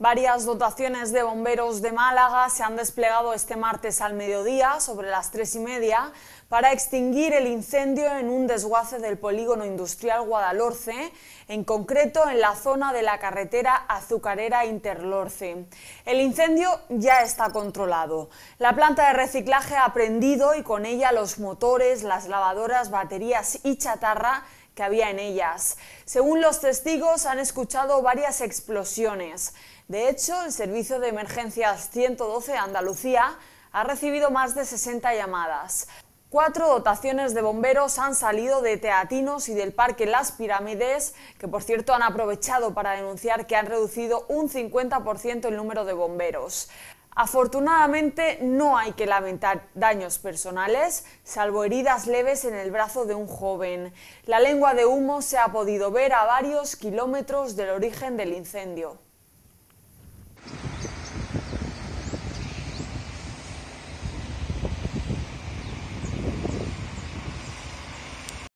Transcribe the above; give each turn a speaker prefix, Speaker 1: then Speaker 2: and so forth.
Speaker 1: Varias dotaciones de bomberos de Málaga se han desplegado este martes al mediodía, sobre las tres y media, para extinguir el incendio en un desguace del polígono industrial Guadalhorce, en concreto en la zona de la carretera azucarera Interlorce. El incendio ya está controlado. La planta de reciclaje ha prendido y con ella los motores, las lavadoras, baterías y chatarra que había en ellas. Según los testigos, han escuchado varias explosiones. De hecho, el Servicio de Emergencias 112 Andalucía ha recibido más de 60 llamadas. Cuatro dotaciones de bomberos han salido de Teatinos y del Parque Las Pirámides, que por cierto han aprovechado para denunciar que han reducido un 50% el número de bomberos. Afortunadamente no hay que lamentar daños personales, salvo heridas leves en el brazo de un joven. La lengua de humo se ha podido ver a varios kilómetros del origen del incendio.